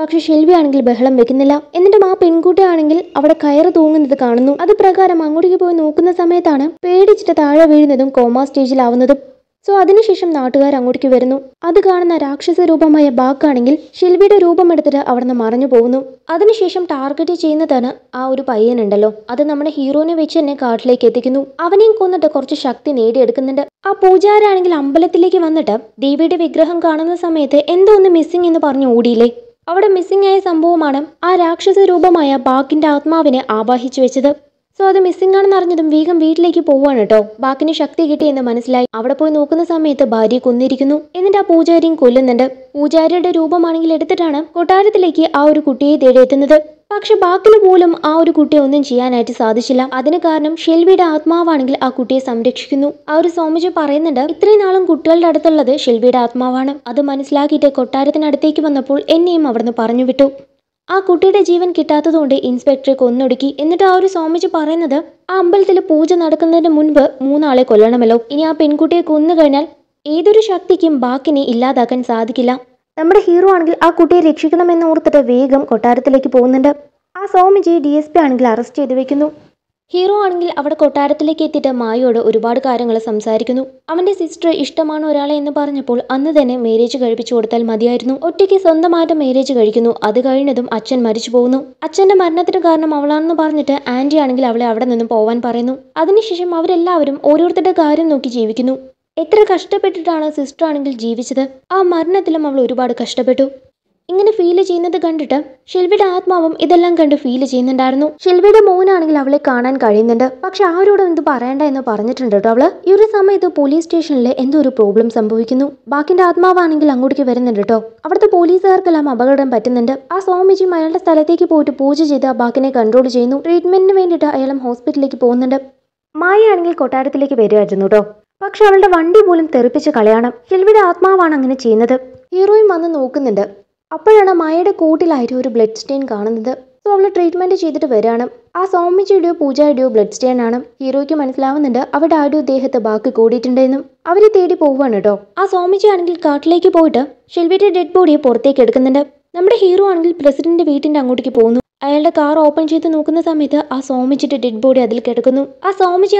പക്ഷെ ഷെൽവി ആണെങ്കിൽ ബഹളം വെക്കുന്നില്ല എന്നിട്ടും ആ പെൺകുട്ടിയാണെങ്കിൽ അവിടെ കയറ് തൂങ്ങുന്നത് കാണുന്നു അത് പ്രകാരം അങ്ങോട്ടേക്ക് പോയി നോക്കുന്ന സമയത്താണ് പേടിച്ചിട്ട് താഴെ വീഴുന്നതും കോമ സ്റ്റേജിലാവുന്നതും സോ അതിനുശേഷം നാട്ടുകാർ അങ്ങോട്ടേക്ക് വരുന്നു അത് കാണുന്ന രാക്ഷസ രൂപമായ ബാക്കാണെങ്കിൽ ഷെൽവിയുടെ രൂപമെടുത്തിട്ട് അവിടുന്ന് മറഞ്ഞു പോകുന്നു അതിനുശേഷം ടാർഗറ്റ് ചെയ്യുന്നതാണ് ആ ഒരു പയ്യനുണ്ടല്ലോ അത് നമ്മുടെ ഹീറോനെ വെച്ച് തന്നെ കാട്ടിലേക്ക് എത്തിക്കുന്നു അവനെയും കൊന്നിട്ട് കുറച്ച് ശക്തി നേടിയെടുക്കുന്നുണ്ട് ആ പൂജാരാണെങ്കിൽ അമ്പലത്തിലേക്ക് വന്നിട്ട് ദേവിയുടെ വിഗ്രഹം കാണുന്ന സമയത്ത് എന്തോ ഒന്ന് മിസ്സിംഗ് എന്ന് പറഞ്ഞു ഓടിയില്ലേ അവിടെ മിസ്സിംഗ് ആയ സംഭവമാണ് ആ രാക്ഷസ രൂപമായ ബാക്കിന്റെ ആത്മാവിനെ ആവാഹിച്ചു വെച്ചത് സോ അത് മിസ്സിംഗ് ആണെന്ന് അറിഞ്ഞതും വേഗം വീട്ടിലേക്ക് പോവാണ് കേട്ടോ ബാക്കിന് ശക്തി കിട്ടിയെന്ന് മനസ്സിലായി അവിടെ പോയി നോക്കുന്ന സമയത്ത് ഭാര്യ കൊന്നിരിക്കുന്നു എന്നിട്ട് ആ പൂജാരിയും കൊല്ലുന്നുണ്ട് പൂജാരിയുടെ രൂപമാണെങ്കിൽ എടുത്തിട്ടാണ് കൊട്ടാരത്തിലേക്ക് ആ ഒരു കുട്ടിയെ തേടി എത്തുന്നത് പക്ഷെ ബാക്കിന് പോലും ആ ഒരു കുട്ടിയെ ഒന്നും ചെയ്യാനായിട്ട് സാധിച്ചില്ല അതിന് കാരണം ഷെൽവിയുടെ ആത്മാവാണെങ്കിൽ ആ കുട്ടിയെ സംരക്ഷിക്കുന്നു ആ ഒരു സോമജ പറയുന്നുണ്ട് ഇത്രയും നാളും കുട്ടികളുടെ അടുത്തുള്ളത് ഷെൽവിയുടെ ആത്മാവാണ് അത് മനസ്സിലാക്കിയിട്ട് കൊട്ടാരത്തിനടുത്തേക്ക് വന്നപ്പോൾ എന്നെയും അവിടുന്ന് പറഞ്ഞു വിട്ടു ആ കുട്ടിയുടെ ജീവൻ കിട്ടാത്തതുകൊണ്ട് ഇൻസ്പെക്ടറെ കൊന്നൊടുക്കി എന്നിട്ട് ആ ഒരു സ്വാമിജി പറയുന്നത് ആ അമ്പലത്തിൽ പൂജ നടക്കുന്നതിന് മുൻപ് മൂന്നാളെ കൊല്ലണമല്ലോ ഇനി ആ പെൺകുട്ടിയെ കൊന്നു കഴിഞ്ഞാൽ ഏതൊരു ശക്തിക്കും ബാക്കിനെ ഇല്ലാതാക്കാൻ സാധിക്കില്ല നമ്മുടെ ഹീറോ ആണെങ്കിൽ ആ കുട്ടിയെ രക്ഷിക്കണമെന്ന് ഓർത്തിട്ട് വേഗം കൊട്ടാരത്തിലേക്ക് പോകുന്നുണ്ട് ആ സ്വാമിജി ഡി എസ് പി ആണെങ്കിൽ അറസ്റ്റ് ചെയ്ത് വെക്കുന്നു ഹീറോ ആണെങ്കിൽ അവിടെ കൊട്ടാരത്തിലേക്ക് എത്തിയിട്ട് മായയോട് ഒരുപാട് കാര്യങ്ങൾ സംസാരിക്കുന്നു അവൻ്റെ സിസ്റ്റർ ഇഷ്ടമാണ് ഒരാളെ എന്ന് പറഞ്ഞപ്പോൾ അന്ന് തന്നെ മേരേജ് കഴിപ്പിച്ചു കൊടുത്താൽ മതിയായിരുന്നു ഒറ്റയ്ക്ക് സ്വന്തമായിട്ട് മേരേജ് കഴിക്കുന്നു അത് കഴിഞ്ഞതും അച്ഛൻ മരിച്ചു പോകുന്നു അച്ഛൻ്റെ മരണത്തിന് കാരണം അവളാണെന്ന് പറഞ്ഞിട്ട് ആൻറ്റി ആണെങ്കിൽ അവളെ അവിടെ നിന്നും പോവാൻ പറയുന്നു അതിനുശേഷം അവരെല്ലാവരും ഓരോരുത്തരുടെ കാര്യം നോക്കി ജീവിക്കുന്നു എത്ര കഷ്ടപ്പെട്ടിട്ടാണ് സിസ്റ്റർ ആണെങ്കിൽ ജീവിച്ചത് ആ മരണത്തിലും അവൾ ഒരുപാട് കഷ്ടപ്പെട്ടു ഇങ്ങനെ ഫീൽ ചെയ്യുന്നത് കണ്ടിട്ട് ഷെൽവിയുടെ ആത്മാവും ഇതെല്ലാം കണ്ട് ഫീൽ ചെയ്യുന്നുണ്ടായിരുന്നു ഷെൽവിയുടെ മോനാണെങ്കിൽ അവളെ കാണാൻ കഴിയുന്നുണ്ട് പക്ഷെ ആരോടും എന്ത് പറയണ്ട എന്ന് പറഞ്ഞിട്ടുണ്ട് കേട്ടോ അവള് ഈ ഒരു സമയത്ത് പോലീസ് സ്റ്റേഷനിൽ എന്തോ ഒരു പ്രോബ്ലം സംഭവിക്കുന്നു ബാക്കിന്റെ ആത്മാവാണെങ്കിൽ അങ്ങോട്ടേക്ക് വരുന്നുണ്ട് കേട്ടോ അവിടുത്തെ പോലീസുകാർക്കെല്ലാം അപകടം പറ്റുന്നുണ്ട് ആ സ്വാമിജിയും അയാളുടെ സ്ഥലത്തേക്ക് പോയിട്ട് പൂജ ചെയ്ത് ബാക്കിനെ കൺട്രോൾ ചെയ്യുന്നു ട്രീറ്റ്മെന്റിന് വേണ്ടിയിട്ട് അയാളും ഹോസ്പിറ്റലിലേക്ക് പോകുന്നുണ്ട് മായ ആണെങ്കിൽ കൊട്ടാരത്തിലേക്ക് വരുമായിരുന്നു കേട്ടോ പക്ഷെ അവളുടെ വണ്ടി പോലും തെറിപ്പിച്ച് കളയണം ഷെൽവിയുടെ ആത്മാവാണ് അങ്ങനെ ചെയ്യുന്നത് ഹീറോയും വന്ന് നോക്കുന്നുണ്ട് അപ്പോഴാണ് മായയുടെ കൂട്ടിലായിട്ട് ഒരു ബ്ലഡ് സ്റ്റെയിൻ കാണുന്നത് സോ അവൾ ട്രീറ്റ്മെൻറ്റ് ചെയ്തിട്ട് വരികയാണ് ആ സൗമ്യച്ചയുടെയോ പൂജയുടെയോ ബ്ലഡ് സ്റ്റെയിൻ ആണ് ഹീറോയ്ക്ക് മനസ്സിലാവുന്നുണ്ട് അവിടെ ആരുടെ ദേഹത്ത് ബാക്കി കൂടിയിട്ടുണ്ടെന്നും അവരെ തേടി പോവുകയാണ് കേട്ടോ ആ ആണെങ്കിൽ കാട്ടിലേക്ക് പോയിട്ട് ഷെൽവിയുടെ ഡെഡ് ബോഡിയെ പുറത്തേക്ക് എടുക്കുന്നുണ്ട് നമ്മുടെ ഹീറോ ആണെങ്കിൽ പ്രസിഡന്റിന്റെ വീട്ടിന്റെ അങ്ങോട്ടേക്ക് പോകുന്നു അയാളുടെ കാർ ഓപ്പൺ ചെയ്ത് നോക്കുന്ന സമയത്ത് ആ സോമിച്ചിയുടെ ഡെഡ് ബോഡി അതിൽ കിടക്കുന്നു ആ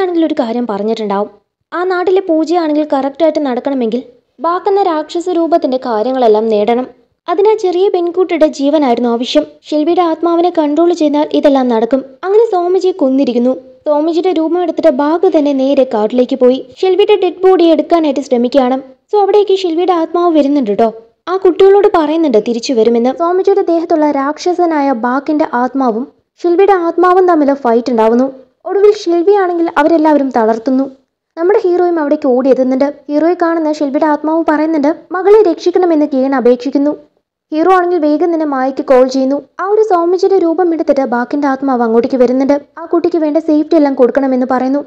ആണെങ്കിൽ ഒരു കാര്യം പറഞ്ഞിട്ടുണ്ടാവും ആ നാട്ടിലെ പൂജയാണെങ്കിൽ കറക്റ്റായിട്ട് നടക്കണമെങ്കിൽ ബാക്കുന്ന രാക്ഷസ രൂപത്തിന്റെ കാര്യങ്ങളെല്ലാം നേടണം അതിനാ ചെറിയ പെൺകുട്ടിയുടെ ജീവനായിരുന്നു ആവശ്യം ഷെൽവിയുടെ ആത്മാവിനെ കൺട്രോൾ ചെയ്താൽ ഇതെല്ലാം നടക്കും അങ്ങനെ സോമജിയെ കൊന്നിരിക്കുന്നു സോമജിയുടെ രൂപം എടുത്തിട്ട് ബാഗ് തന്നെ നേരെ കാട്ടിലേക്ക് പോയി ഷെൽവിയുടെ ഡെഡ് ബോഡി എടുക്കാനായിട്ട് ശ്രമിക്കുകയാണ് സോ അവിടേക്ക് ഷെൽവിയുടെ ആത്മാവ് വരുന്നുണ്ട് കേട്ടോ ആ കുട്ടികളോട് പറയുന്നുണ്ട് തിരിച്ചു വരുമെന്ന് സോമജിയുടെ ദേഹത്തുള്ള രാക്ഷസനായ ബാക്കിന്റെ ആത്മാവും ഷെൽവിയുടെ ആത്മാവും തമ്മിൽ ഫൈറ്റ് ഉണ്ടാവുന്നു ഒടുവിൽ ആണെങ്കിൽ അവരെല്ലാവരും തളർത്തുന്നു നമ്മുടെ ഹീറോയും അവിടേക്ക് ഓടിയെത്തുന്നുണ്ട് ഹീറോയെ കാണുന്ന ഷെൽവിയുടെ ആത്മാവ് പറയുന്നുണ്ട് മകളെ രക്ഷിക്കണമെന്ന് കേൺ അപേക്ഷിക്കുന്നു ഹീറോ ആണെങ്കിൽ വേഗം തന്നെ മായയ്ക്ക് കോൾ ചെയ്യുന്നു ആ ഒരു സൗമ്യജിയുടെ രൂപം എടുത്തിട്ട് ബാക്കിന്റെ ആത്മാവ് അങ്ങോട്ടേക്ക് വരുന്നുണ്ട് ആ കുട്ടിക്ക് വേണ്ട സേഫ്റ്റി എല്ലാം കൊടുക്കണമെന്ന് പറയുന്നു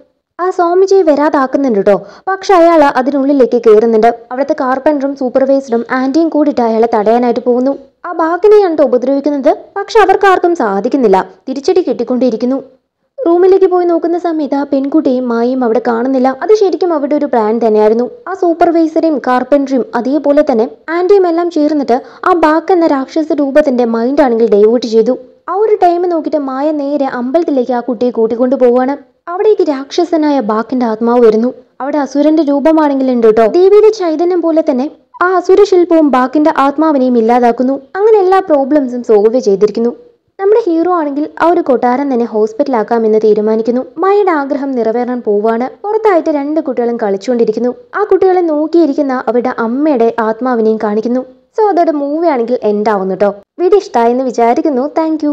ആ സ്വാമിജിയെ വരാതാക്കുന്നുണ്ട് കേട്ടോ പക്ഷെ അയാൾ അതിനുള്ളിലേക്ക് കയറുന്നുണ്ട് അവിടുത്തെ കാർപ്പൻറും സൂപ്പർവൈസറും ആന്റിയും കൂടിയിട്ട് അയാളെ തടയാനായിട്ട് പോകുന്നു ആ ബാക്കിനെയാണ് ഉപദ്രവിക്കുന്നത് പക്ഷെ അവർക്കാർക്കും സാധിക്കുന്നില്ല തിരിച്ചടി കിട്ടിക്കൊണ്ടിരിക്കുന്നു റൂമിലേക്ക് പോയി നോക്കുന്ന സമയത്ത് ആ പെൺകുട്ടിയും മായയും അവിടെ കാണുന്നില്ല അത് ശരിക്കും അവിടെ ഒരു പ്ലാൻ തന്നെയായിരുന്നു ആ സൂപ്പർവൈസറെയും കാർപ്പൻറ്ററും അതേപോലെ തന്നെ ആൻറ്റിയും എല്ലാം ചേർന്നിട്ട് ആ ബാക്ക് എന്ന രാക്ഷസ രൂപത്തിന്റെ മൈൻഡ് ആണെങ്കിൽ ഡൈവേർട്ട് ചെയ്തു ആ ഒരു ടൈം നോക്കിയിട്ട് മായ നേരെ അമ്പലത്തിലേക്ക് ആ കുട്ടിയെ കൂട്ടിക്കൊണ്ടു പോവുകയാണ് അവിടേക്ക് രാക്ഷസനായ ബാക്കിന്റെ ആത്മാവ് വരുന്നു അവിടെ അസുരന്റെ രൂപമാണെങ്കിലും ഉണ്ട് കേട്ടോ ദേവിയുടെ ചൈതന്യം പോലെ തന്നെ ആ അസുര ശില്പവും ബാക്കിന്റെ ആത്മാവിനെയും ഇല്ലാതാക്കുന്നു അങ്ങനെ എല്ലാ പ്രോബ്ലംസും സോൾവ് ചെയ്തിരിക്കുന്നു നമ്മുടെ ഹീറോ ആണെങ്കിൽ ആ ഒരു കൊട്ടാരം തന്നെ ഹോസ്പിറ്റലാക്കാമെന്ന് തീരുമാനിക്കുന്നു മയുടെ ആഗ്രഹം നിറവേറാൻ പോവാണ് പുറത്തായിട്ട് രണ്ട് കുട്ടികളും കളിച്ചുകൊണ്ടിരിക്കുന്നു ആ കുട്ടികളെ നോക്കിയിരിക്കുന്ന അവരുടെ അമ്മയുടെ ആത്മാവിനെയും കാണിക്കുന്നു സോ അതോടെ മൂവി ആണെങ്കിൽ എൻഡ് ആവുന്നു കേട്ടോ വീഡിയോ ഇഷ്ടമായെന്ന് വിചാരിക്കുന്നു താങ്ക്